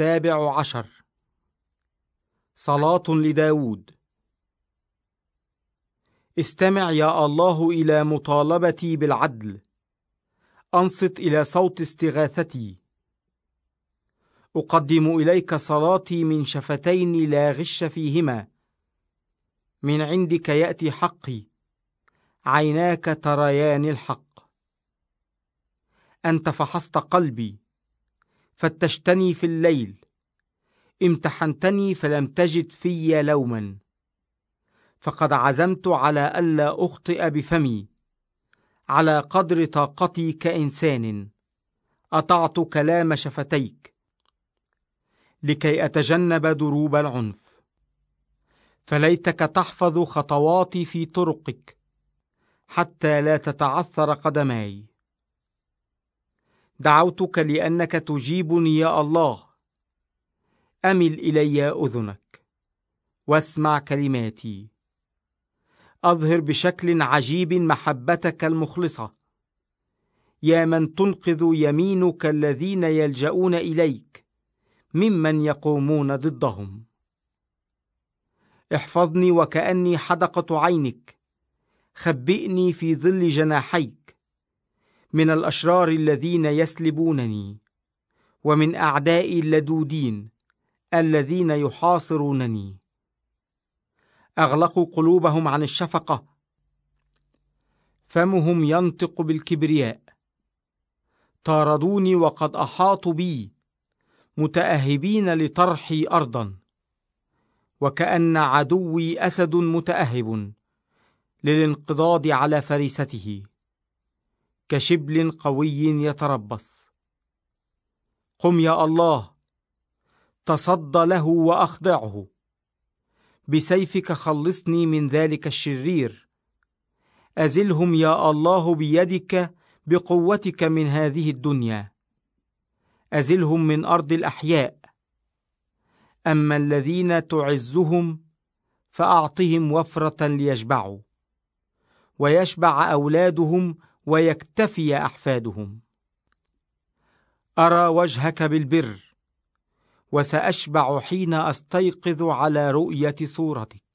السابع عشر صلاة لداود استمع يا الله إلى مطالبتي بالعدل أنصت إلى صوت استغاثتي أقدم إليك صلاتي من شفتين لا غش فيهما من عندك يأتي حقي عيناك تريان الحق أنت فحصت قلبي فتشتني في الليل امتحنتني فلم تجد في لوما فقد عزمت على الا اخطئ بفمي على قدر طاقتي كانسان اطعت كلام شفتيك لكي اتجنب دروب العنف فليتك تحفظ خطواتي في طرقك حتى لا تتعثر قدماي دعوتك لانك تجيبني يا الله امل الي اذنك واسمع كلماتي اظهر بشكل عجيب محبتك المخلصه يا من تنقذ يمينك الذين يلجؤون اليك ممن يقومون ضدهم احفظني وكاني حدقه عينك خبئني في ظل جناحيك من الأشرار الذين يسلبونني ومن أعدائي اللدودين الذين يحاصرونني أغلقوا قلوبهم عن الشفقة فمهم ينطق بالكبرياء طاردوني وقد أحاطوا بي متأهبين لطرحي أرضا وكأن عدوي أسد متأهب للانقضاض على فريسته كشبل قوي يتربص قم يا الله تصدى له واخضعه بسيفك خلصني من ذلك الشرير ازلهم يا الله بيدك بقوتك من هذه الدنيا ازلهم من ارض الاحياء اما الذين تعزهم فاعطهم وفره ليشبعوا ويشبع اولادهم ويكتفي أحفادهم أرى وجهك بالبر وسأشبع حين أستيقظ على رؤية صورتك